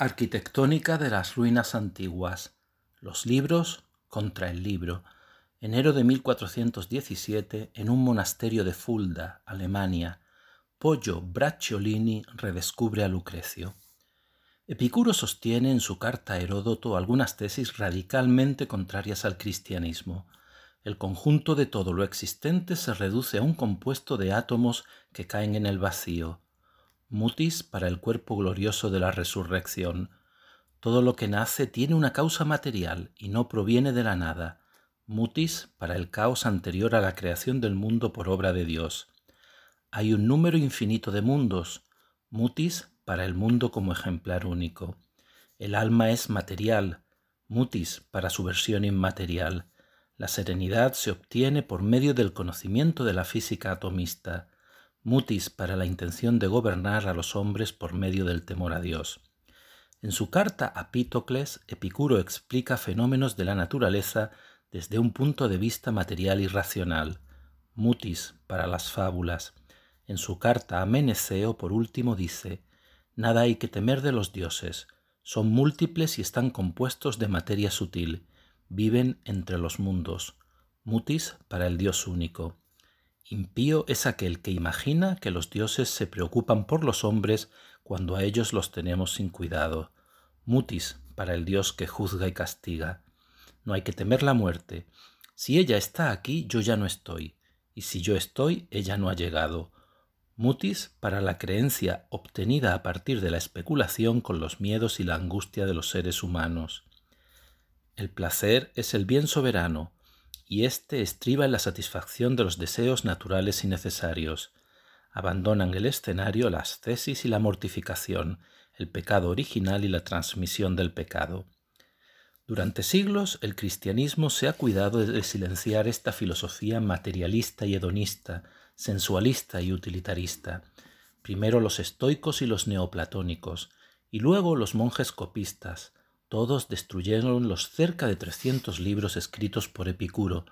Arquitectónica de las ruinas antiguas. Los libros contra el libro. Enero de 1417 en un monasterio de Fulda, Alemania. Pollo Bracciolini redescubre a Lucrecio. Epicuro sostiene en su carta a Heródoto algunas tesis radicalmente contrarias al cristianismo. El conjunto de todo lo existente se reduce a un compuesto de átomos que caen en el vacío mutis para el cuerpo glorioso de la resurrección. Todo lo que nace tiene una causa material y no proviene de la nada, mutis para el caos anterior a la creación del mundo por obra de Dios. Hay un número infinito de mundos, mutis para el mundo como ejemplar único. El alma es material, mutis para su versión inmaterial. La serenidad se obtiene por medio del conocimiento de la física atomista mutis para la intención de gobernar a los hombres por medio del temor a Dios. En su carta a Pítocles, Epicuro explica fenómenos de la naturaleza desde un punto de vista material y racional, mutis para las fábulas. En su carta a Meneceo, por último, dice, Nada hay que temer de los dioses, son múltiples y están compuestos de materia sutil, viven entre los mundos, mutis para el dios único. Impío es aquel que imagina que los dioses se preocupan por los hombres cuando a ellos los tenemos sin cuidado. Mutis para el dios que juzga y castiga. No hay que temer la muerte. Si ella está aquí, yo ya no estoy. Y si yo estoy, ella no ha llegado. Mutis para la creencia obtenida a partir de la especulación con los miedos y la angustia de los seres humanos. El placer es el bien soberano, y éste estriba en la satisfacción de los deseos naturales y necesarios. Abandonan el escenario las tesis y la mortificación, el pecado original y la transmisión del pecado. Durante siglos el cristianismo se ha cuidado de silenciar esta filosofía materialista y hedonista, sensualista y utilitarista. Primero los estoicos y los neoplatónicos, y luego los monjes copistas, todos destruyeron los cerca de trescientos libros escritos por Epicuro,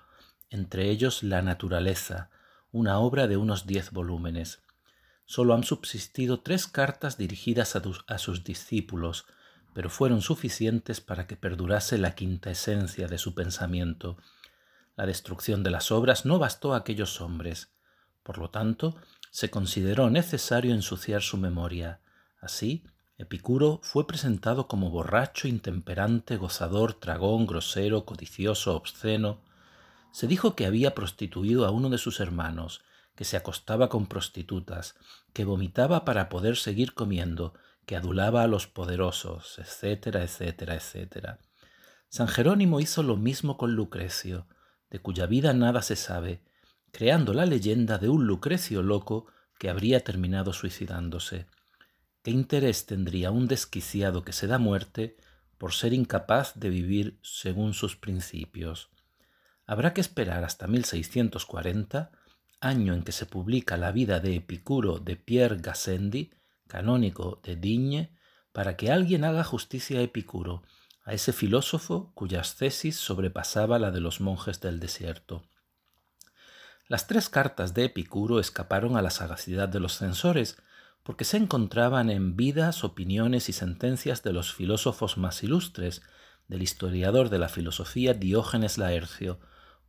entre ellos La Naturaleza, una obra de unos diez volúmenes. Solo han subsistido tres cartas dirigidas a, a sus discípulos, pero fueron suficientes para que perdurase la quinta esencia de su pensamiento. La destrucción de las obras no bastó a aquellos hombres. Por lo tanto, se consideró necesario ensuciar su memoria. Así, Epicuro fue presentado como borracho, intemperante, gozador, tragón, grosero, codicioso, obsceno. Se dijo que había prostituido a uno de sus hermanos, que se acostaba con prostitutas, que vomitaba para poder seguir comiendo, que adulaba a los poderosos, etcétera, etcétera, etcétera. San Jerónimo hizo lo mismo con Lucrecio, de cuya vida nada se sabe, creando la leyenda de un Lucrecio loco que habría terminado suicidándose. ¿Qué interés tendría un desquiciado que se da muerte por ser incapaz de vivir según sus principios? Habrá que esperar hasta 1640, año en que se publica la vida de Epicuro de Pierre Gassendi, canónico de Digne, para que alguien haga justicia a Epicuro, a ese filósofo cuyas tesis sobrepasaba la de los monjes del desierto. Las tres cartas de Epicuro escaparon a la sagacidad de los censores, porque se encontraban en vidas, opiniones y sentencias de los filósofos más ilustres, del historiador de la filosofía Diógenes Laercio,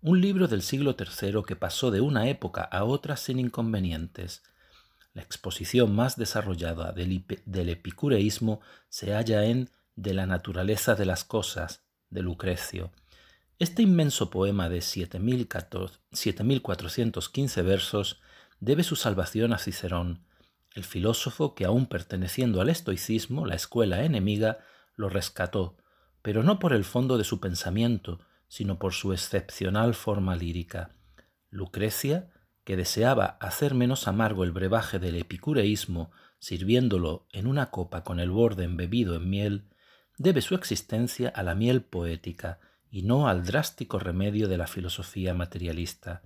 un libro del siglo III que pasó de una época a otra sin inconvenientes. La exposición más desarrollada del, epicureísmo se halla en De la naturaleza de las cosas, de Lucrecio. Este inmenso poema de 7.415 versos debe su salvación a Cicerón, el filósofo que aún perteneciendo al estoicismo, la escuela enemiga, lo rescató, pero no por el fondo de su pensamiento, sino por su excepcional forma lírica. Lucrecia, que deseaba hacer menos amargo el brebaje del epicureísmo, sirviéndolo en una copa con el borde embebido en miel, debe su existencia a la miel poética y no al drástico remedio de la filosofía materialista.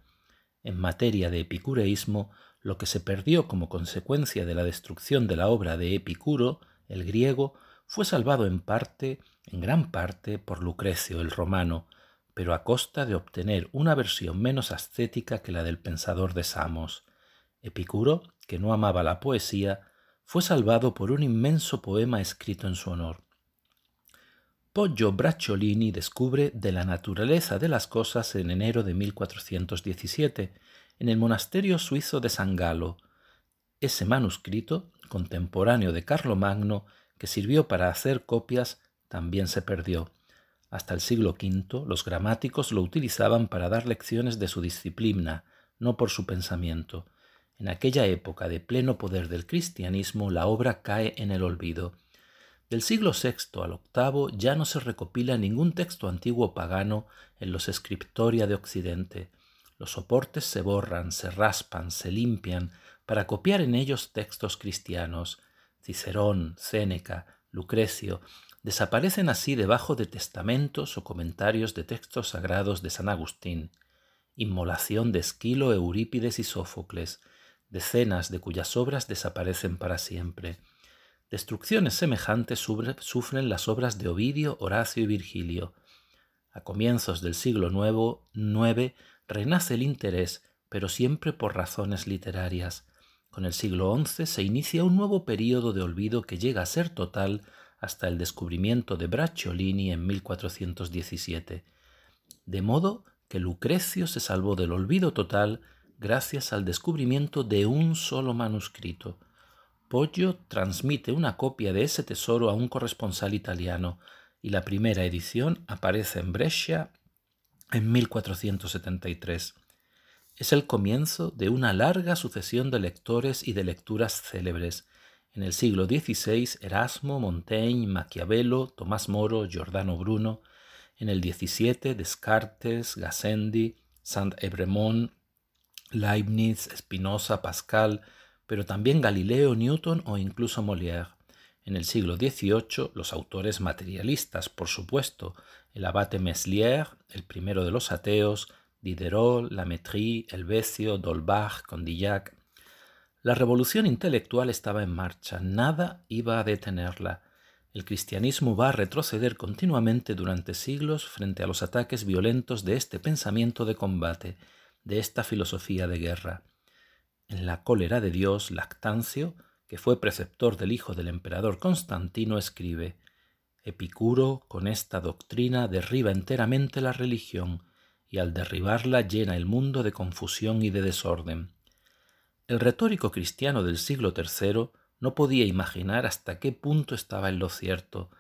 En materia de epicureísmo, lo que se perdió como consecuencia de la destrucción de la obra de Epicuro, el griego, fue salvado en parte, en gran parte, por Lucrecio el romano, pero a costa de obtener una versión menos ascética que la del pensador de Samos. Epicuro, que no amaba la poesía, fue salvado por un inmenso poema escrito en su honor. Poggio Bracciolini descubre de la naturaleza de las cosas en enero de 1417 en el monasterio suizo de San Galo. Ese manuscrito, contemporáneo de Carlomagno, que sirvió para hacer copias, también se perdió. Hasta el siglo V los gramáticos lo utilizaban para dar lecciones de su disciplina, no por su pensamiento. En aquella época de pleno poder del cristianismo la obra cae en el olvido. Del siglo VI al VIII ya no se recopila ningún texto antiguo pagano en los escriptoria de Occidente. Los soportes se borran, se raspan, se limpian para copiar en ellos textos cristianos. Cicerón, Séneca, Lucrecio, desaparecen así debajo de testamentos o comentarios de textos sagrados de San Agustín, inmolación de Esquilo, Eurípides y Sófocles, decenas de cuyas obras desaparecen para siempre. Destrucciones semejantes sufren las obras de Ovidio, Horacio y Virgilio. A comienzos del siglo IX renace el interés, pero siempre por razones literarias. Con el siglo XI se inicia un nuevo período de olvido que llega a ser total hasta el descubrimiento de Bracciolini en 1417. De modo que Lucrecio se salvó del olvido total gracias al descubrimiento de un solo manuscrito, Poggio transmite una copia de ese tesoro a un corresponsal italiano y la primera edición aparece en Brescia en 1473. Es el comienzo de una larga sucesión de lectores y de lecturas célebres. En el siglo XVI, Erasmo, Montaigne, Maquiavelo, Tomás Moro, Giordano Bruno. En el XVII, Descartes, Gassendi, saint Ebremont Leibniz, Spinoza, Pascal, pero también Galileo, Newton o incluso Molière. En el siglo XVIII, los autores materialistas, por supuesto, el abate Meslier, el primero de los ateos, Diderot, Lametrie, Elbecio, Dolbach, Condillac. La revolución intelectual estaba en marcha, nada iba a detenerla. El cristianismo va a retroceder continuamente durante siglos frente a los ataques violentos de este pensamiento de combate, de esta filosofía de guerra en la cólera de Dios, Lactancio, que fue preceptor del hijo del emperador Constantino, escribe, Epicuro con esta doctrina derriba enteramente la religión y al derribarla llena el mundo de confusión y de desorden. El retórico cristiano del siglo III no podía imaginar hasta qué punto estaba en lo cierto.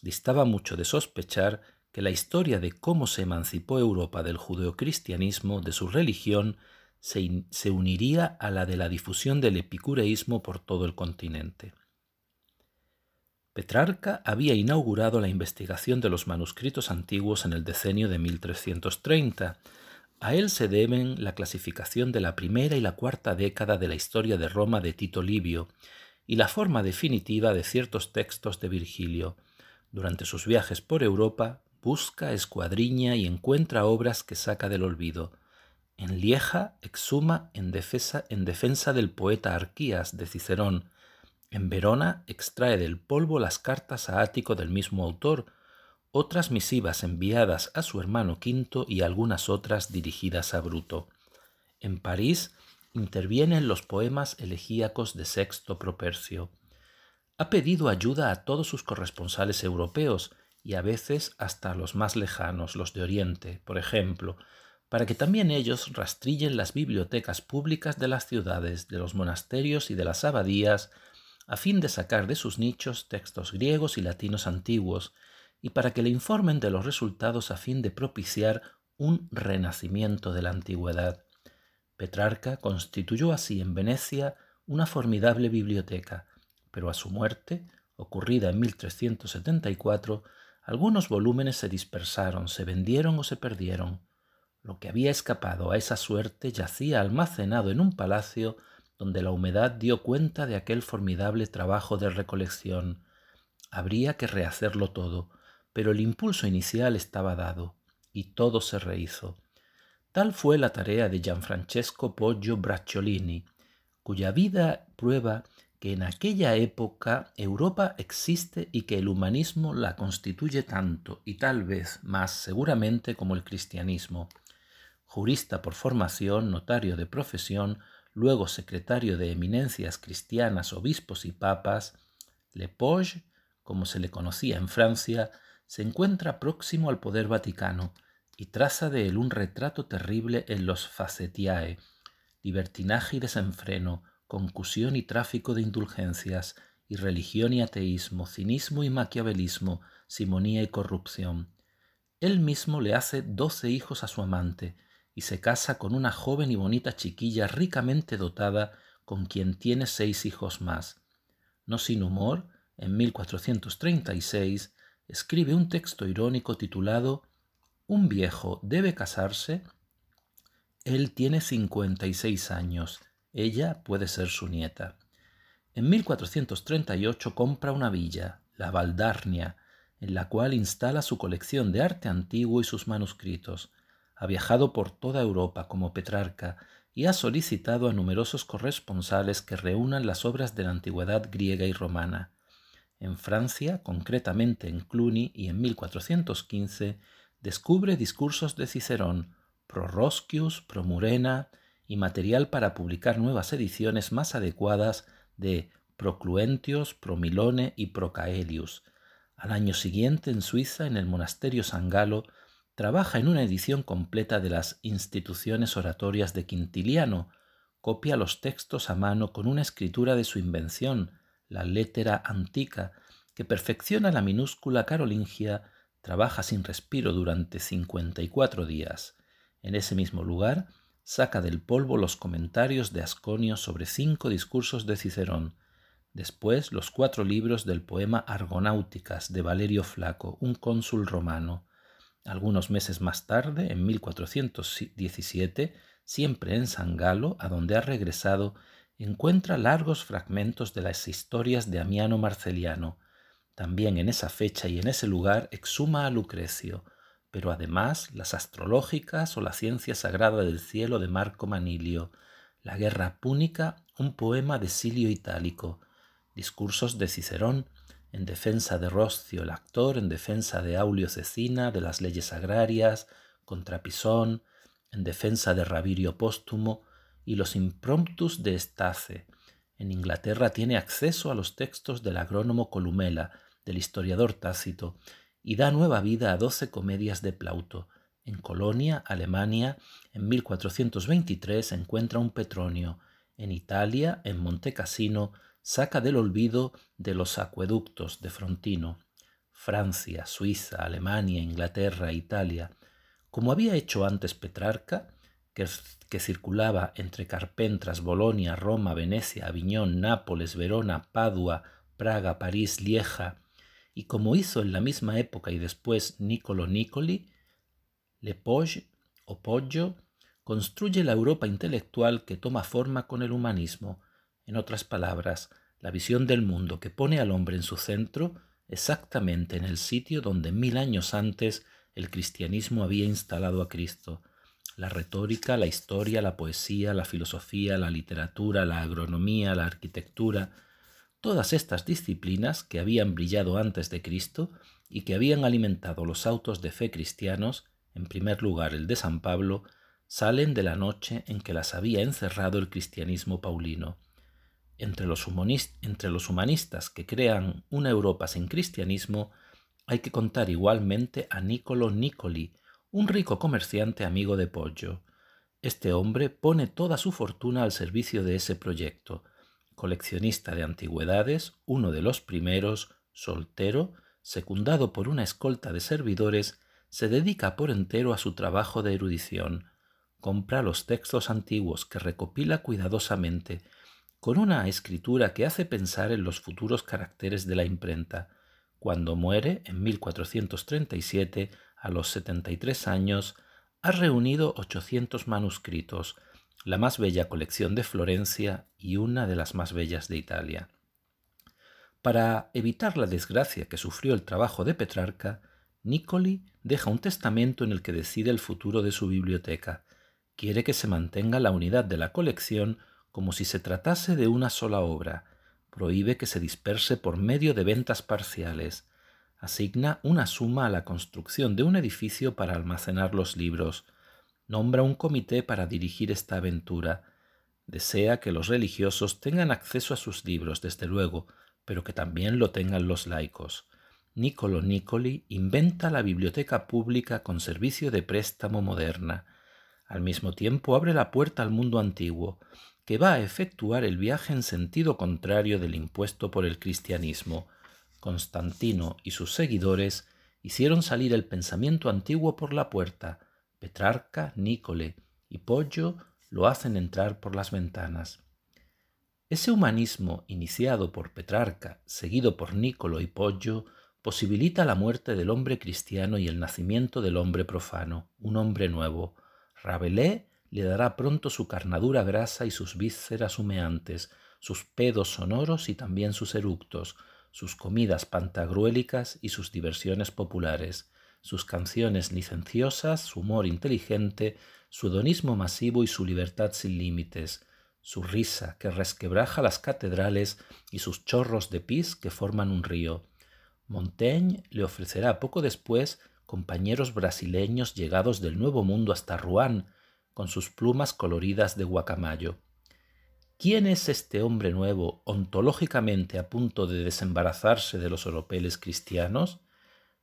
Distaba mucho de sospechar que la historia de cómo se emancipó Europa del judeocristianismo, de su religión se, uniría a la de la difusión del epicureísmo por todo el continente. Petrarca había inaugurado la investigación de los manuscritos antiguos en el decenio de 1330. A él se deben la clasificación de la primera y la cuarta década de la historia de Roma de Tito Livio y la forma definitiva de ciertos textos de Virgilio. Durante sus viajes por Europa, busca, escuadriña y encuentra obras que saca del olvido. En Lieja exhuma en defensa, en defensa del poeta Arquías de Cicerón. En Verona extrae del polvo las cartas a Ático del mismo autor, otras misivas enviadas a su hermano Quinto y algunas otras dirigidas a Bruto. En París intervienen los poemas elegíacos de Sexto Propercio. Ha pedido ayuda a todos sus corresponsales europeos y a veces hasta a los más lejanos, los de Oriente, por ejemplo, para que también ellos rastrillen las bibliotecas públicas de las ciudades, de los monasterios y de las abadías, a fin de sacar de sus nichos textos griegos y latinos antiguos, y para que le informen de los resultados a fin de propiciar un renacimiento de la antigüedad. Petrarca constituyó así en Venecia una formidable biblioteca, pero a su muerte, ocurrida en 1374, algunos volúmenes se dispersaron, se vendieron o se perdieron, lo que había escapado a esa suerte yacía almacenado en un palacio donde la humedad dio cuenta de aquel formidable trabajo de recolección. Habría que rehacerlo todo, pero el impulso inicial estaba dado, y todo se rehizo. Tal fue la tarea de Gianfrancesco Poggio Bracciolini, cuya vida prueba que en aquella época Europa existe y que el humanismo la constituye tanto y tal vez más seguramente como el cristianismo jurista por formación, notario de profesión, luego secretario de eminencias cristianas, obispos y papas, Le Pogge, como se le conocía en Francia, se encuentra próximo al poder vaticano y traza de él un retrato terrible en los facetiae, libertinaje y desenfreno, concusión y tráfico de indulgencias, irreligión y ateísmo, cinismo y maquiavelismo, simonía y corrupción. Él mismo le hace doce hijos a su amante, y se casa con una joven y bonita chiquilla ricamente dotada con quien tiene seis hijos más. No sin humor, en 1436, escribe un texto irónico titulado Un viejo debe casarse. Él tiene 56 años, ella puede ser su nieta. En 1438 compra una villa, la Valdarnia, en la cual instala su colección de arte antiguo y sus manuscritos ha viajado por toda Europa como Petrarca y ha solicitado a numerosos corresponsales que reúnan las obras de la antigüedad griega y romana. En Francia, concretamente en Cluny y en 1415, descubre discursos de Cicerón, pro Roscius, pro Murena y material para publicar nuevas ediciones más adecuadas de Pro Promilone y Procaelius. Al año siguiente, en Suiza, en el monasterio San Galo, trabaja en una edición completa de las instituciones oratorias de Quintiliano, copia los textos a mano con una escritura de su invención, la letra antica, que perfecciona la minúscula carolingia, trabaja sin respiro durante cincuenta y cuatro días. En ese mismo lugar, saca del polvo los comentarios de Asconio sobre cinco discursos de Cicerón, después los cuatro libros del poema Argonáuticas de Valerio Flaco, un cónsul romano, algunos meses más tarde, en 1417, siempre en San Galo, a donde ha regresado, encuentra largos fragmentos de las historias de Amiano Marceliano. También en esa fecha y en ese lugar exhuma a Lucrecio, pero además las astrológicas o la ciencia sagrada del cielo de Marco Manilio, la guerra púnica, un poema de Silio Itálico, discursos de Cicerón, en defensa de Roscio el actor, en defensa de Aulio Cecina, de las leyes agrarias, contra Pisón, en defensa de Rabirio Póstumo y los impromptus de Estace. En Inglaterra tiene acceso a los textos del agrónomo Columela, del historiador Tácito, y da nueva vida a doce comedias de Plauto. En Colonia, Alemania, en 1423 encuentra un Petronio. En Italia, en Montecassino, saca del olvido de los acueductos de Frontino, Francia, Suiza, Alemania, Inglaterra, Italia, como había hecho antes Petrarca, que, circulaba entre Carpentras, Bolonia, Roma, Venecia, Aviñón, Nápoles, Verona, Padua, Praga, París, Lieja, y como hizo en la misma época y después Niccolo Niccoli, Le Poggio o Poggio construye la Europa intelectual que toma forma con el humanismo, en otras palabras, la visión del mundo que pone al hombre en su centro, exactamente en el sitio donde mil años antes el cristianismo había instalado a Cristo. La retórica, la historia, la poesía, la filosofía, la literatura, la agronomía, la arquitectura, todas estas disciplinas que habían brillado antes de Cristo y que habían alimentado los autos de fe cristianos, en primer lugar el de San Pablo, salen de la noche en que las había encerrado el cristianismo paulino. Entre los, humanistas que crean una Europa sin cristianismo, hay que contar igualmente a Niccolo Niccoli, un rico comerciante amigo de Poggio. Este hombre pone toda su fortuna al servicio de ese proyecto. Coleccionista de antigüedades, uno de los primeros, soltero, secundado por una escolta de servidores, se dedica por entero a su trabajo de erudición. Compra los textos antiguos que recopila cuidadosamente, con una escritura que hace pensar en los futuros caracteres de la imprenta. Cuando muere, en 1437, a los 73 años, ha reunido 800 manuscritos, la más bella colección de Florencia y una de las más bellas de Italia. Para evitar la desgracia que sufrió el trabajo de Petrarca, Niccoli deja un testamento en el que decide el futuro de su biblioteca. Quiere que se mantenga la unidad de la colección como si se tratase de una sola obra, prohíbe que se disperse por medio de ventas parciales, asigna una suma a la construcción de un edificio para almacenar los libros, nombra un comité para dirigir esta aventura, desea que los religiosos tengan acceso a sus libros, desde luego, pero que también lo tengan los laicos. Niccolo Niccoli inventa la biblioteca pública con servicio de préstamo moderna. Al mismo tiempo abre la puerta al mundo antiguo, que va a efectuar el viaje en sentido contrario del impuesto por el cristianismo. Constantino y sus seguidores hicieron salir el pensamiento antiguo por la puerta. Petrarca, Nicole y Pollo lo hacen entrar por las ventanas. Ese humanismo iniciado por Petrarca, seguido por Nicolo y Pollo, posibilita la muerte del hombre cristiano y el nacimiento del hombre profano, un hombre nuevo. Rabelais le dará pronto su carnadura grasa y sus vísceras humeantes, sus pedos sonoros y también sus eructos, sus comidas pantagruélicas y sus diversiones populares, sus canciones licenciosas, su humor inteligente, su hedonismo masivo y su libertad sin límites, su risa que resquebraja las catedrales y sus chorros de pis que forman un río. Montaigne le ofrecerá poco después compañeros brasileños llegados del Nuevo Mundo hasta Rouen, con sus plumas coloridas de guacamayo. ¿Quién es este hombre nuevo, ontológicamente a punto de desembarazarse de los oropeles cristianos?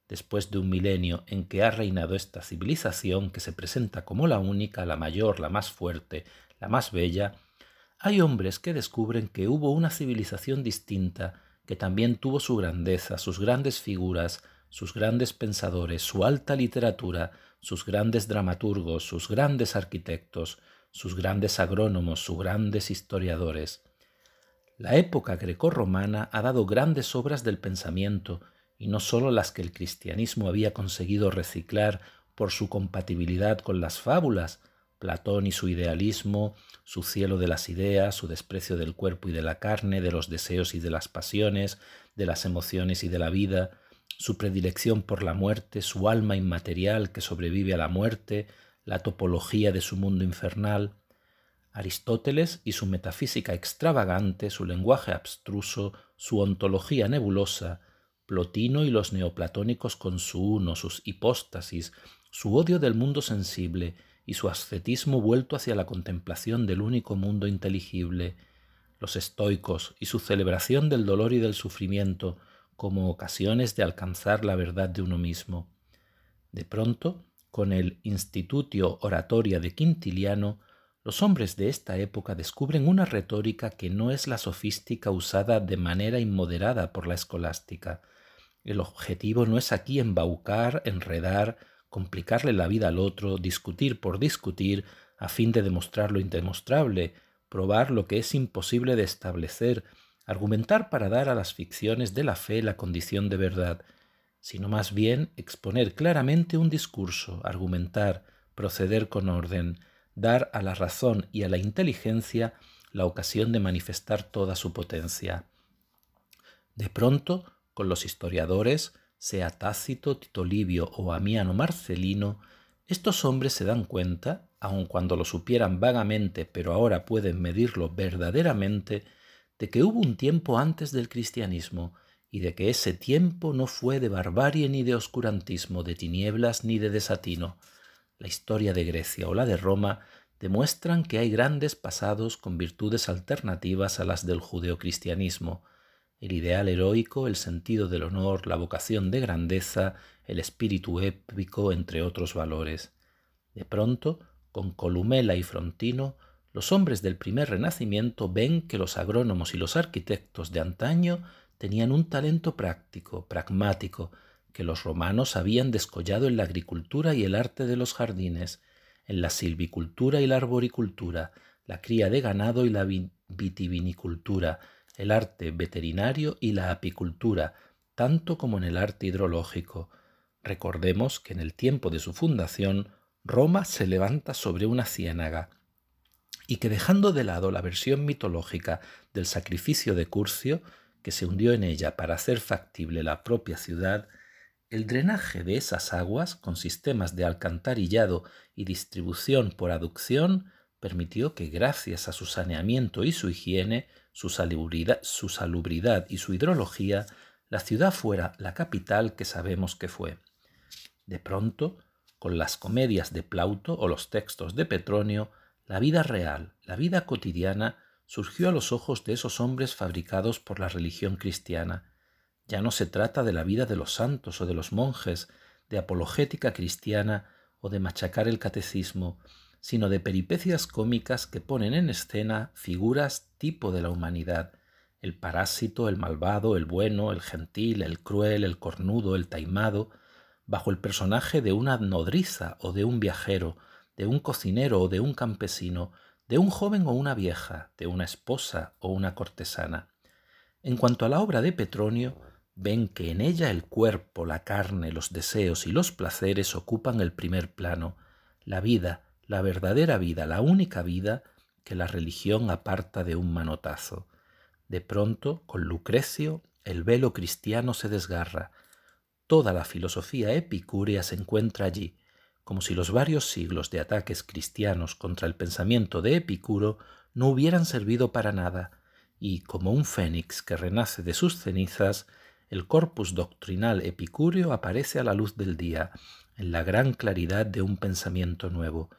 Después de un milenio en que ha reinado esta civilización que se presenta como la única, la mayor, la más fuerte, la más bella, hay hombres que descubren que hubo una civilización distinta que también tuvo su grandeza, sus grandes figuras, sus grandes pensadores, su alta literatura, sus grandes dramaturgos, sus grandes arquitectos, sus grandes agrónomos, sus grandes historiadores. La época grecorromana ha dado grandes obras del pensamiento, y no sólo las que el cristianismo había conseguido reciclar por su compatibilidad con las fábulas, Platón y su idealismo, su cielo de las ideas, su desprecio del cuerpo y de la carne, de los deseos y de las pasiones, de las emociones y de la vida, su predilección por la muerte, su alma inmaterial que sobrevive a la muerte, la topología de su mundo infernal, Aristóteles y su metafísica extravagante, su lenguaje abstruso, su ontología nebulosa, Plotino y los neoplatónicos con su uno, sus hipóstasis, su odio del mundo sensible y su ascetismo vuelto hacia la contemplación del único mundo inteligible, los estoicos y su celebración del dolor y del sufrimiento, como ocasiones de alcanzar la verdad de uno mismo. De pronto, con el Institutio Oratoria de Quintiliano, los hombres de esta época descubren una retórica que no es la sofística usada de manera inmoderada por la escolástica. El objetivo no es aquí embaucar, enredar, complicarle la vida al otro, discutir por discutir, a fin de demostrar lo indemostrable, probar lo que es imposible de establecer, argumentar para dar a las ficciones de la fe la condición de verdad, sino más bien exponer claramente un discurso, argumentar, proceder con orden, dar a la razón y a la inteligencia la ocasión de manifestar toda su potencia. De pronto, con los historiadores, sea Tácito, Tito Livio o Amiano Marcelino, estos hombres se dan cuenta, aun cuando lo supieran vagamente, pero ahora pueden medirlo verdaderamente, de que hubo un tiempo antes del cristianismo y de que ese tiempo no fue de barbarie ni de oscurantismo, de tinieblas ni de desatino. La historia de Grecia o la de Roma demuestran que hay grandes pasados con virtudes alternativas a las del judeocristianismo. El ideal heroico, el sentido del honor, la vocación de grandeza, el espíritu épico, entre otros valores. De pronto, con Columela y Frontino, los hombres del primer renacimiento ven que los agrónomos y los arquitectos de antaño tenían un talento práctico, pragmático, que los romanos habían descollado en la agricultura y el arte de los jardines, en la silvicultura y la arboricultura, la cría de ganado y la vitivinicultura, el arte veterinario y la apicultura, tanto como en el arte hidrológico. Recordemos que en el tiempo de su fundación, Roma se levanta sobre una ciénaga, y que dejando de lado la versión mitológica del sacrificio de Curcio, que se hundió en ella para hacer factible la propia ciudad, el drenaje de esas aguas, con sistemas de alcantarillado y distribución por aducción, permitió que, gracias a su saneamiento y su higiene, su salubridad, su salubridad y su hidrología, la ciudad fuera la capital que sabemos que fue. De pronto, con las comedias de Plauto o los textos de Petronio, la vida real, la vida cotidiana, surgió a los ojos de esos hombres fabricados por la religión cristiana. Ya no se trata de la vida de los santos o de los monjes, de apologética cristiana o de machacar el catecismo, sino de peripecias cómicas que ponen en escena figuras tipo de la humanidad, el parásito, el malvado, el bueno, el gentil, el cruel, el cornudo, el taimado, bajo el personaje de una nodriza o de un viajero, de un cocinero o de un campesino, de un joven o una vieja, de una esposa o una cortesana. En cuanto a la obra de Petronio, ven que en ella el cuerpo, la carne, los deseos y los placeres ocupan el primer plano, la vida, la verdadera vida, la única vida que la religión aparta de un manotazo. De pronto, con Lucrecio, el velo cristiano se desgarra. Toda la filosofía epicúrea se encuentra allí, como si los varios siglos de ataques cristianos contra el pensamiento de Epicuro no hubieran servido para nada, y como un fénix que renace de sus cenizas, el corpus doctrinal epicúreo aparece a la luz del día, en la gran claridad de un pensamiento nuevo,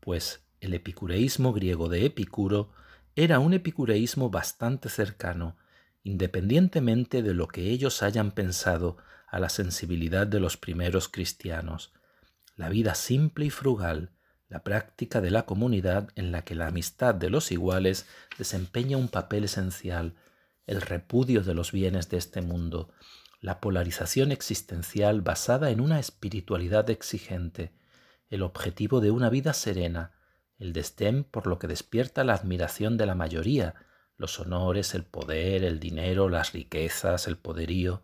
pues el epicureísmo griego de Epicuro era un epicureísmo bastante cercano, independientemente de lo que ellos hayan pensado a la sensibilidad de los primeros cristianos la vida simple y frugal, la práctica de la comunidad en la que la amistad de los iguales desempeña un papel esencial, el repudio de los bienes de este mundo, la polarización existencial basada en una espiritualidad exigente, el objetivo de una vida serena, el destén por lo que despierta la admiración de la mayoría, los honores, el poder, el dinero, las riquezas, el poderío.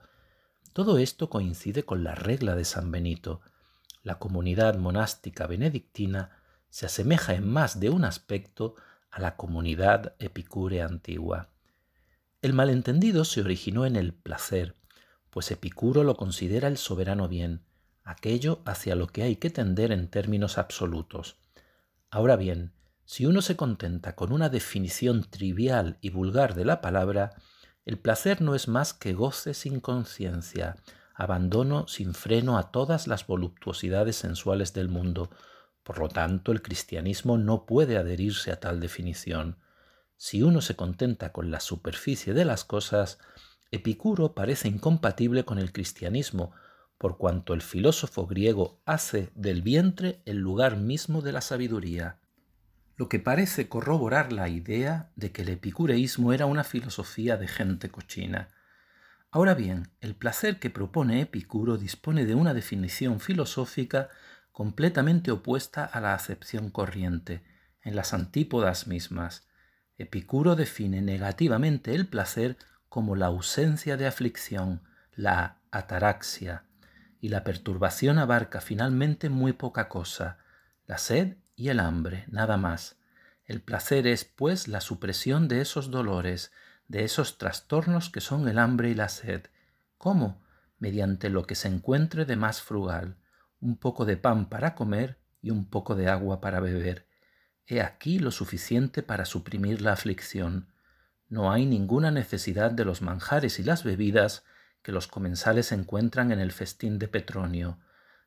Todo esto coincide con la regla de San Benito, la comunidad monástica benedictina se asemeja en más de un aspecto a la comunidad epicúrea antigua. El malentendido se originó en el placer, pues Epicuro lo considera el soberano bien, aquello hacia lo que hay que tender en términos absolutos. Ahora bien, si uno se contenta con una definición trivial y vulgar de la palabra, el placer no es más que goce sin conciencia, abandono sin freno a todas las voluptuosidades sensuales del mundo. Por lo tanto, el cristianismo no puede adherirse a tal definición. Si uno se contenta con la superficie de las cosas, Epicuro parece incompatible con el cristianismo, por cuanto el filósofo griego hace del vientre el lugar mismo de la sabiduría, lo que parece corroborar la idea de que el epicureísmo era una filosofía de gente cochina. Ahora bien, el placer que propone Epicuro dispone de una definición filosófica completamente opuesta a la acepción corriente, en las antípodas mismas. Epicuro define negativamente el placer como la ausencia de aflicción, la ataraxia, y la perturbación abarca finalmente muy poca cosa, la sed y el hambre, nada más. El placer es, pues, la supresión de esos dolores, de esos trastornos que son el hambre y la sed. ¿Cómo? Mediante lo que se encuentre de más frugal, un poco de pan para comer y un poco de agua para beber. He aquí lo suficiente para suprimir la aflicción. No hay ninguna necesidad de los manjares y las bebidas que los comensales encuentran en el festín de Petronio,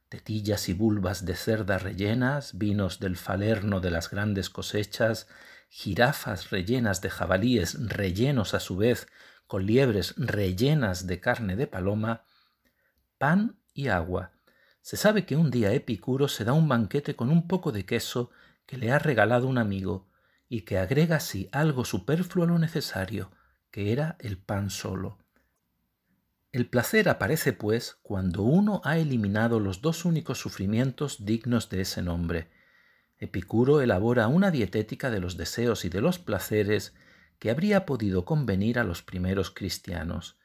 tetillas y bulbas de cerda rellenas, vinos del falerno de las grandes cosechas jirafas rellenas de jabalíes rellenos a su vez con liebres rellenas de carne de paloma, pan y agua. Se sabe que un día Epicuro se da un banquete con un poco de queso que le ha regalado un amigo y que agrega así algo superfluo a lo necesario, que era el pan solo. El placer aparece, pues, cuando uno ha eliminado los dos únicos sufrimientos dignos de ese nombre, Epicuro elabora una dietética de los deseos y de los placeres que habría podido convenir a los primeros cristianos.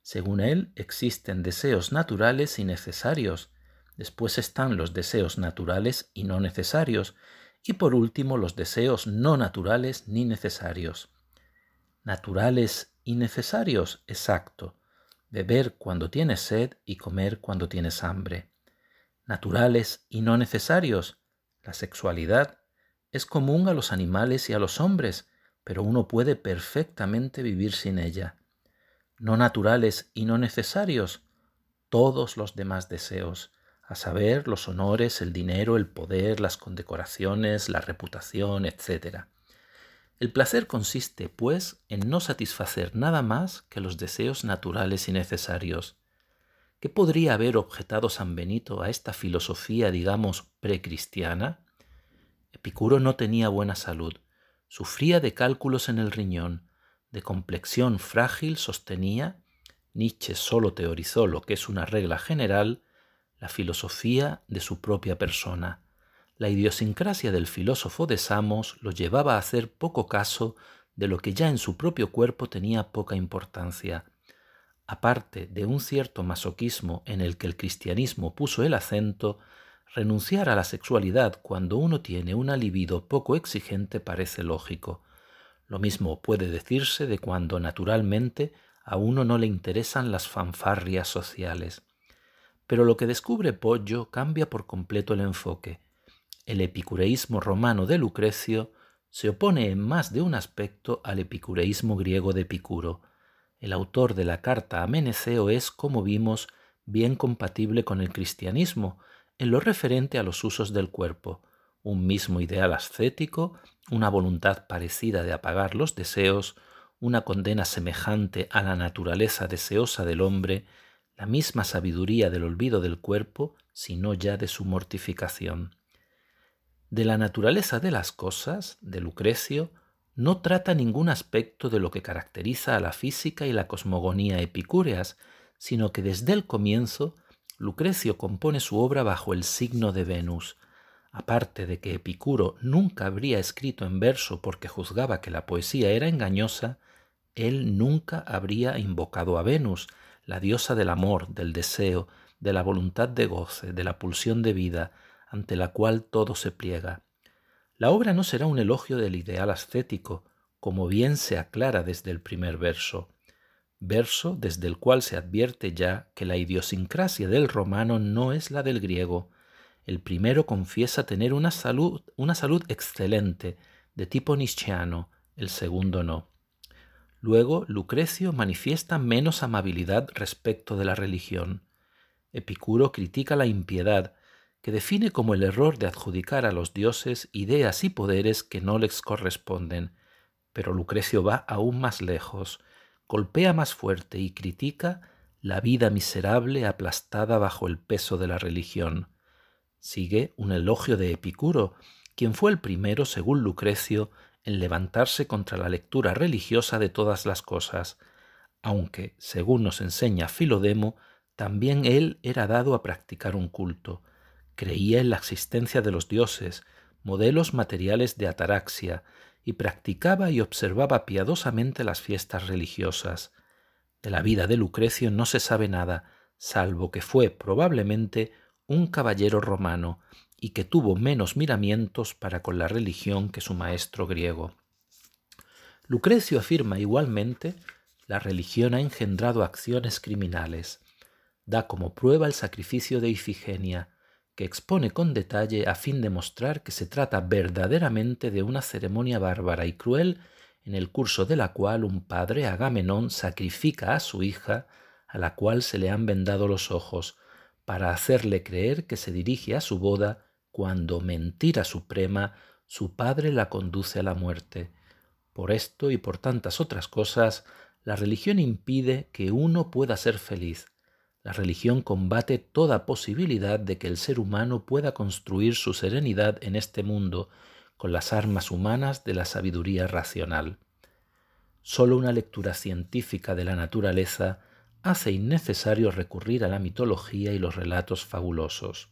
Según él, existen deseos naturales y necesarios, después están los deseos naturales y no necesarios, y por último los deseos no naturales ni necesarios. Naturales y necesarios, exacto. Beber cuando tienes sed y comer cuando tienes hambre. Naturales y no necesarios, la sexualidad es común a los animales y a los hombres, pero uno puede perfectamente vivir sin ella. No naturales y no necesarios, todos los demás deseos, a saber, los honores, el dinero, el poder, las condecoraciones, la reputación, etc. El placer consiste, pues, en no satisfacer nada más que los deseos naturales y necesarios. ¿Qué podría haber objetado San Benito a esta filosofía, digamos, precristiana? Epicuro no tenía buena salud, sufría de cálculos en el riñón, de complexión frágil sostenía, Nietzsche solo teorizó lo que es una regla general, la filosofía de su propia persona. La idiosincrasia del filósofo de Samos lo llevaba a hacer poco caso de lo que ya en su propio cuerpo tenía poca importancia aparte de un cierto masoquismo en el que el cristianismo puso el acento, renunciar a la sexualidad cuando uno tiene una libido poco exigente parece lógico. Lo mismo puede decirse de cuando naturalmente a uno no le interesan las fanfarrias sociales. Pero lo que descubre Pollo cambia por completo el enfoque. El epicureísmo romano de Lucrecio se opone en más de un aspecto al epicureísmo griego de Epicuro. El autor de la carta a Meneceo es, como vimos, bien compatible con el cristianismo en lo referente a los usos del cuerpo, un mismo ideal ascético, una voluntad parecida de apagar los deseos, una condena semejante a la naturaleza deseosa del hombre, la misma sabiduría del olvido del cuerpo, sino ya de su mortificación. De la naturaleza de las cosas, de Lucrecio, no trata ningún aspecto de lo que caracteriza a la física y la cosmogonía epicúreas, sino que desde el comienzo Lucrecio compone su obra bajo el signo de Venus. Aparte de que Epicuro nunca habría escrito en verso porque juzgaba que la poesía era engañosa, él nunca habría invocado a Venus, la diosa del amor, del deseo, de la voluntad de goce, de la pulsión de vida, ante la cual todo se pliega. La obra no será un elogio del ideal ascético, como bien se aclara desde el primer verso, verso desde el cual se advierte ya que la idiosincrasia del romano no es la del griego. El primero confiesa tener una salud, excelente, de tipo nichiano, el segundo no. Luego, Lucrecio manifiesta menos amabilidad respecto de la religión. Epicuro critica la impiedad que define como el error de adjudicar a los dioses ideas y poderes que no les corresponden. Pero Lucrecio va aún más lejos, golpea más fuerte y critica la vida miserable aplastada bajo el peso de la religión. Sigue un elogio de Epicuro, quien fue el primero, según Lucrecio, en levantarse contra la lectura religiosa de todas las cosas, aunque, según nos enseña Filodemo, también él era dado a practicar un culto, Creía en la existencia de los dioses, modelos materiales de ataraxia, y practicaba y observaba piadosamente las fiestas religiosas. De la vida de Lucrecio no se sabe nada, salvo que fue probablemente un caballero romano y que tuvo menos miramientos para con la religión que su maestro griego. Lucrecio afirma igualmente la religión ha engendrado acciones criminales. Da como prueba el sacrificio de Ifigenia, que expone con detalle a fin de mostrar que se trata verdaderamente de una ceremonia bárbara y cruel en el curso de la cual un padre Agamenón sacrifica a su hija, a la cual se le han vendado los ojos, para hacerle creer que se dirige a su boda cuando, mentira suprema, su padre la conduce a la muerte. Por esto y por tantas otras cosas, la religión impide que uno pueda ser feliz, la religión combate toda posibilidad de que el ser humano pueda construir su serenidad en este mundo con las armas humanas de la sabiduría racional. Solo una lectura científica de la naturaleza hace innecesario recurrir a la mitología y los relatos fabulosos.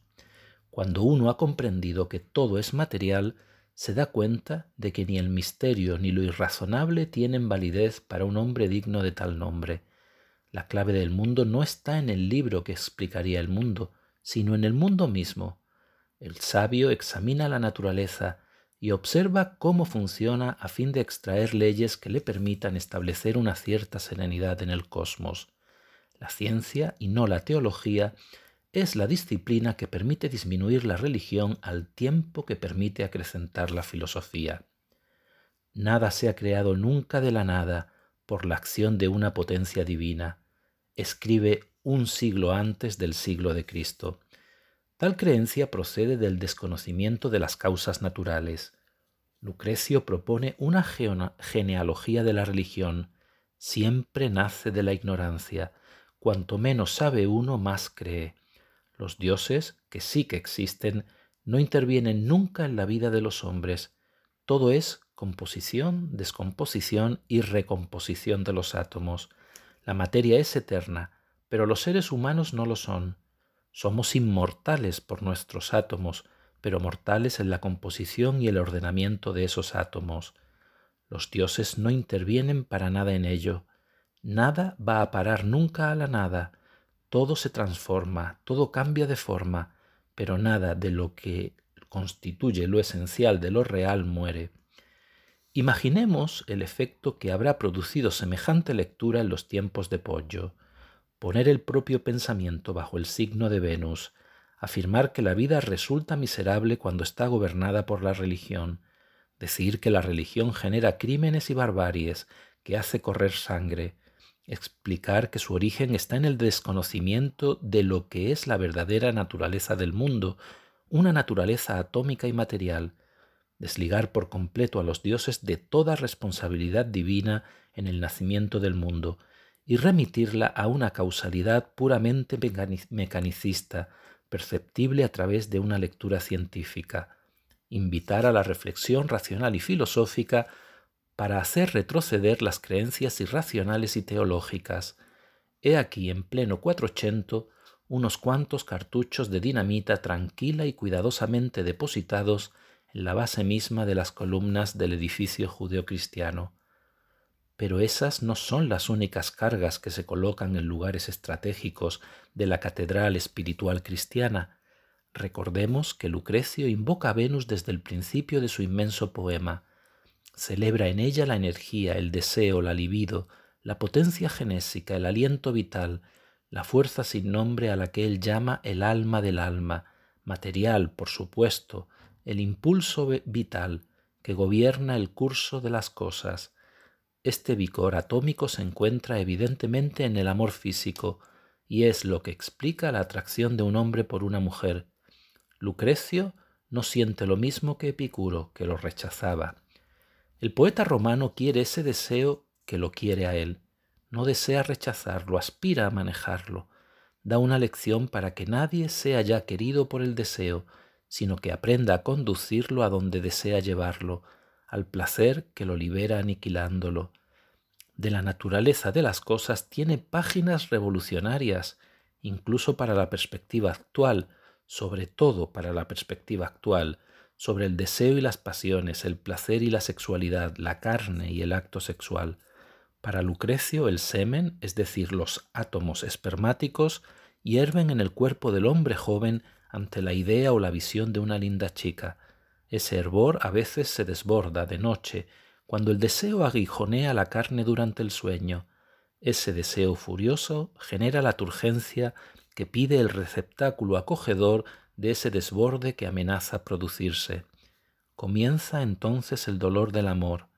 Cuando uno ha comprendido que todo es material, se da cuenta de que ni el misterio ni lo irrazonable tienen validez para un hombre digno de tal nombre, la clave del mundo no está en el libro que explicaría el mundo, sino en el mundo mismo. El sabio examina la naturaleza y observa cómo funciona a fin de extraer leyes que le permitan establecer una cierta serenidad en el cosmos. La ciencia, y no la teología, es la disciplina que permite disminuir la religión al tiempo que permite acrecentar la filosofía. Nada se ha creado nunca de la nada por la acción de una potencia divina escribe un siglo antes del siglo de Cristo. Tal creencia procede del desconocimiento de las causas naturales. Lucrecio propone una genealogía de la religión. Siempre nace de la ignorancia. Cuanto menos sabe uno, más cree. Los dioses, que sí que existen, no intervienen nunca en la vida de los hombres. Todo es composición, descomposición y recomposición de los átomos. La materia es eterna, pero los seres humanos no lo son. Somos inmortales por nuestros átomos, pero mortales en la composición y el ordenamiento de esos átomos. Los dioses no intervienen para nada en ello. Nada va a parar nunca a la nada. Todo se transforma, todo cambia de forma, pero nada de lo que constituye lo esencial de lo real muere. Imaginemos el efecto que habrá producido semejante lectura en los tiempos de Pollo. poner el propio pensamiento bajo el signo de Venus, afirmar que la vida resulta miserable cuando está gobernada por la religión, decir que la religión genera crímenes y barbaries, que hace correr sangre, explicar que su origen está en el desconocimiento de lo que es la verdadera naturaleza del mundo, una naturaleza atómica y material, desligar por completo a los dioses de toda responsabilidad divina en el nacimiento del mundo y remitirla a una causalidad puramente mecanicista, perceptible a través de una lectura científica, invitar a la reflexión racional y filosófica para hacer retroceder las creencias irracionales y teológicas. He aquí, en pleno 480, unos cuantos cartuchos de dinamita tranquila y cuidadosamente depositados en la base misma de las columnas del edificio judeocristiano. Pero esas no son las únicas cargas que se colocan en lugares estratégicos de la catedral espiritual cristiana. Recordemos que Lucrecio invoca a Venus desde el principio de su inmenso poema. Celebra en ella la energía, el deseo, la libido, la potencia genésica, el aliento vital, la fuerza sin nombre a la que él llama el alma del alma, material, por supuesto, el impulso vital que gobierna el curso de las cosas. Este vigor atómico se encuentra evidentemente en el amor físico y es lo que explica la atracción de un hombre por una mujer. Lucrecio no siente lo mismo que Epicuro, que lo rechazaba. El poeta romano quiere ese deseo que lo quiere a él. No desea rechazarlo, aspira a manejarlo. Da una lección para que nadie sea ya querido por el deseo, sino que aprenda a conducirlo a donde desea llevarlo, al placer que lo libera aniquilándolo. De la naturaleza de las cosas tiene páginas revolucionarias, incluso para la perspectiva actual, sobre todo para la perspectiva actual, sobre el deseo y las pasiones, el placer y la sexualidad, la carne y el acto sexual. Para Lucrecio el semen, es decir, los átomos espermáticos, hierven en el cuerpo del hombre joven ante la idea o la visión de una linda chica. Ese hervor a veces se desborda de noche, cuando el deseo aguijonea la carne durante el sueño. Ese deseo furioso genera la turgencia que pide el receptáculo acogedor de ese desborde que amenaza producirse. Comienza entonces el dolor del amor,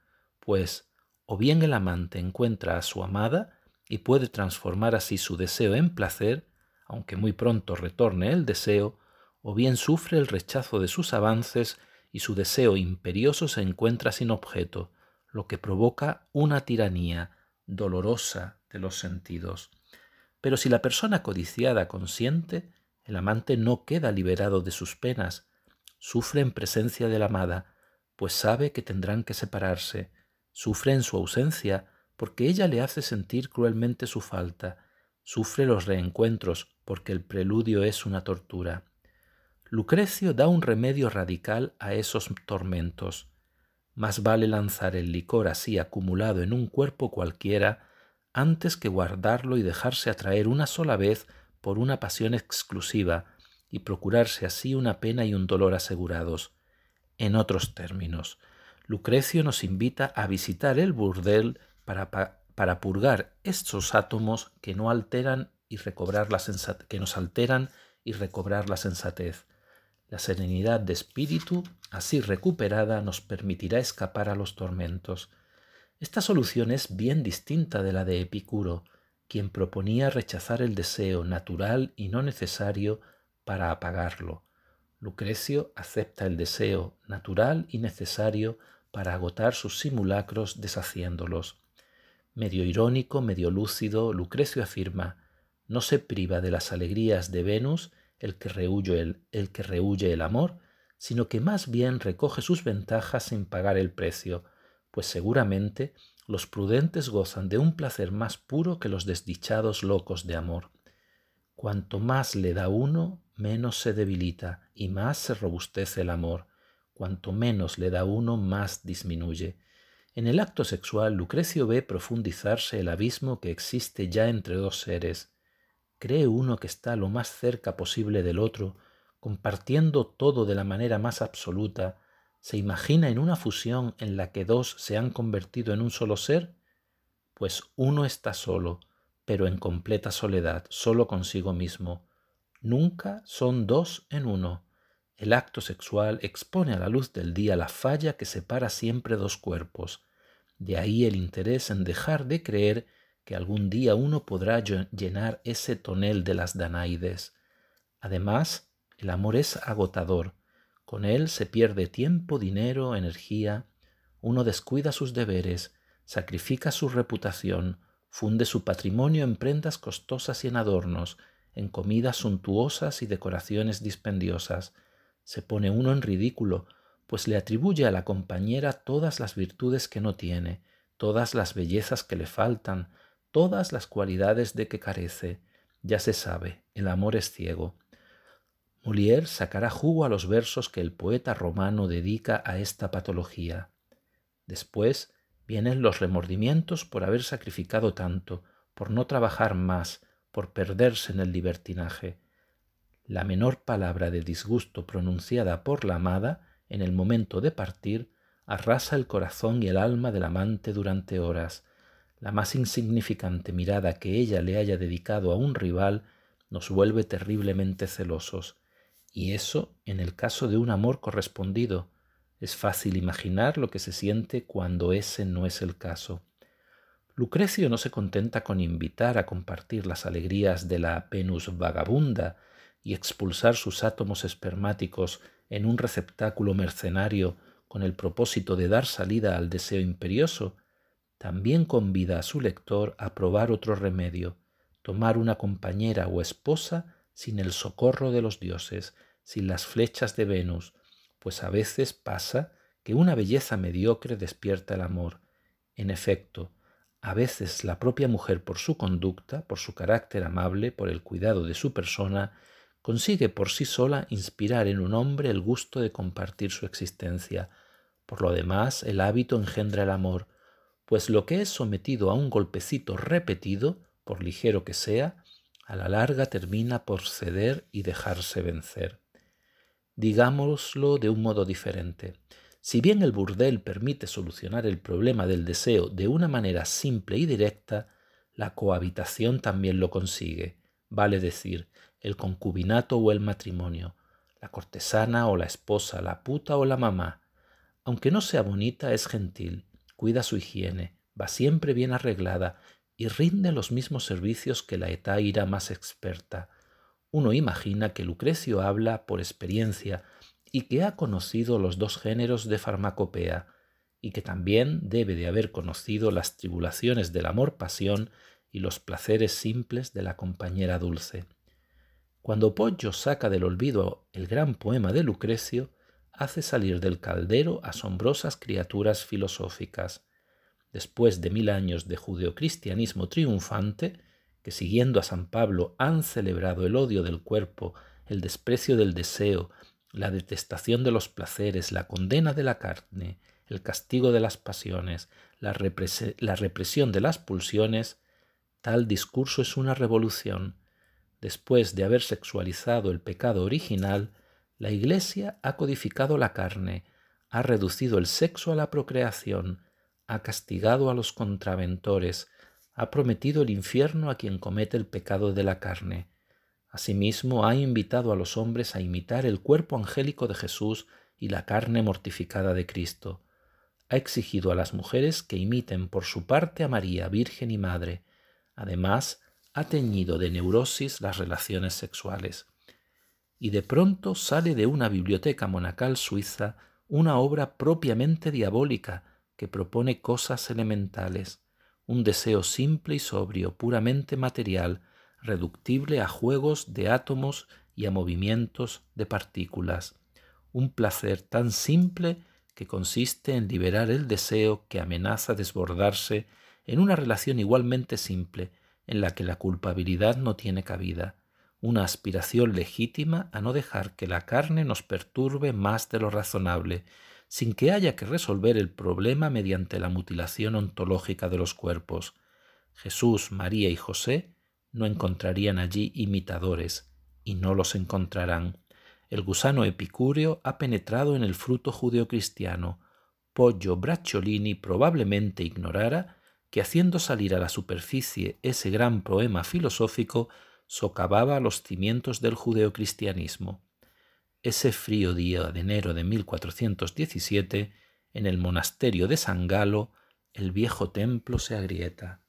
pues o bien el amante encuentra a su amada y puede transformar así su deseo en placer, aunque muy pronto retorne el deseo, o bien sufre el rechazo de sus avances y su deseo imperioso se encuentra sin objeto, lo que provoca una tiranía dolorosa de los sentidos. Pero si la persona codiciada consiente, el amante no queda liberado de sus penas, sufre en presencia de la amada, pues sabe que tendrán que separarse, sufre en su ausencia, porque ella le hace sentir cruelmente su falta, sufre los reencuentros, porque el preludio es una tortura. Lucrecio da un remedio radical a esos tormentos. Más vale lanzar el licor así acumulado en un cuerpo cualquiera antes que guardarlo y dejarse atraer una sola vez por una pasión exclusiva y procurarse así una pena y un dolor asegurados. En otros términos, Lucrecio nos invita a visitar el burdel para, purgar estos átomos que no alteran y recobrar que nos alteran y recobrar la sensatez. La serenidad de espíritu, así recuperada, nos permitirá escapar a los tormentos. Esta solución es bien distinta de la de Epicuro, quien proponía rechazar el deseo natural y no necesario para apagarlo. Lucrecio acepta el deseo natural y necesario para agotar sus simulacros deshaciéndolos. Medio irónico, medio lúcido, Lucrecio afirma, no se priva de las alegrías de Venus, el que rehuye el, que rehuye el amor, sino que más bien recoge sus ventajas sin pagar el precio, pues seguramente los prudentes gozan de un placer más puro que los desdichados locos de amor. Cuanto más le da uno, menos se debilita y más se robustece el amor. Cuanto menos le da uno, más disminuye. En el acto sexual, Lucrecio ve profundizarse el abismo que existe ya entre dos seres, cree uno que está lo más cerca posible del otro, compartiendo todo de la manera más absoluta, se imagina en una fusión en la que dos se han convertido en un solo ser? Pues uno está solo, pero en completa soledad, solo consigo mismo. Nunca son dos en uno. El acto sexual expone a la luz del día la falla que separa siempre dos cuerpos. De ahí el interés en dejar de creer que algún día uno podrá llenar ese tonel de las Danaides. Además, el amor es agotador. Con él se pierde tiempo, dinero, energía. Uno descuida sus deberes, sacrifica su reputación, funde su patrimonio en prendas costosas y en adornos, en comidas suntuosas y decoraciones dispendiosas. Se pone uno en ridículo, pues le atribuye a la compañera todas las virtudes que no tiene, todas las bellezas que le faltan, todas las cualidades de que carece, ya se sabe, el amor es ciego. Molière sacará jugo a los versos que el poeta romano dedica a esta patología. Después vienen los remordimientos por haber sacrificado tanto, por no trabajar más, por perderse en el libertinaje. La menor palabra de disgusto pronunciada por la amada en el momento de partir arrasa el corazón y el alma del amante durante horas, la más insignificante mirada que ella le haya dedicado a un rival nos vuelve terriblemente celosos, y eso en el caso de un amor correspondido. Es fácil imaginar lo que se siente cuando ese no es el caso. Lucrecio no se contenta con invitar a compartir las alegrías de la penus vagabunda y expulsar sus átomos espermáticos en un receptáculo mercenario con el propósito de dar salida al deseo imperioso, también convida a su lector a probar otro remedio, tomar una compañera o esposa sin el socorro de los dioses, sin las flechas de Venus, pues a veces pasa que una belleza mediocre despierta el amor. En efecto, a veces la propia mujer por su conducta, por su carácter amable, por el cuidado de su persona, consigue por sí sola inspirar en un hombre el gusto de compartir su existencia. Por lo demás, el hábito engendra el amor, pues lo que es sometido a un golpecito repetido, por ligero que sea, a la larga termina por ceder y dejarse vencer. Digámoslo de un modo diferente. Si bien el burdel permite solucionar el problema del deseo de una manera simple y directa, la cohabitación también lo consigue, vale decir, el concubinato o el matrimonio, la cortesana o la esposa, la puta o la mamá. Aunque no sea bonita, es gentil, cuida su higiene, va siempre bien arreglada y rinde los mismos servicios que la etaira más experta. Uno imagina que Lucrecio habla por experiencia y que ha conocido los dos géneros de farmacopea, y que también debe de haber conocido las tribulaciones del amor-pasión y los placeres simples de la compañera dulce. Cuando Pollo saca del olvido el gran poema de Lucrecio, hace salir del caldero asombrosas criaturas filosóficas. Después de mil años de judeocristianismo triunfante, que siguiendo a San Pablo han celebrado el odio del cuerpo, el desprecio del deseo, la detestación de los placeres, la condena de la carne, el castigo de las pasiones, la, la represión de las pulsiones, tal discurso es una revolución. Después de haber sexualizado el pecado original, la Iglesia ha codificado la carne, ha reducido el sexo a la procreación, ha castigado a los contraventores, ha prometido el infierno a quien comete el pecado de la carne. Asimismo, ha invitado a los hombres a imitar el cuerpo angélico de Jesús y la carne mortificada de Cristo. Ha exigido a las mujeres que imiten por su parte a María, Virgen y Madre. Además, ha teñido de neurosis las relaciones sexuales y de pronto sale de una biblioteca monacal suiza una obra propiamente diabólica que propone cosas elementales, un deseo simple y sobrio, puramente material, reductible a juegos de átomos y a movimientos de partículas, un placer tan simple que consiste en liberar el deseo que amenaza desbordarse en una relación igualmente simple, en la que la culpabilidad no tiene cabida, una aspiración legítima a no dejar que la carne nos perturbe más de lo razonable, sin que haya que resolver el problema mediante la mutilación ontológica de los cuerpos. Jesús, María y José no encontrarían allí imitadores, y no los encontrarán. El gusano epicúreo ha penetrado en el fruto judeocristiano. Pollo Bracciolini probablemente ignorara que haciendo salir a la superficie ese gran poema filosófico socavaba los cimientos del judeocristianismo. Ese frío día de enero de 1417, en el monasterio de San Galo, el viejo templo se agrieta.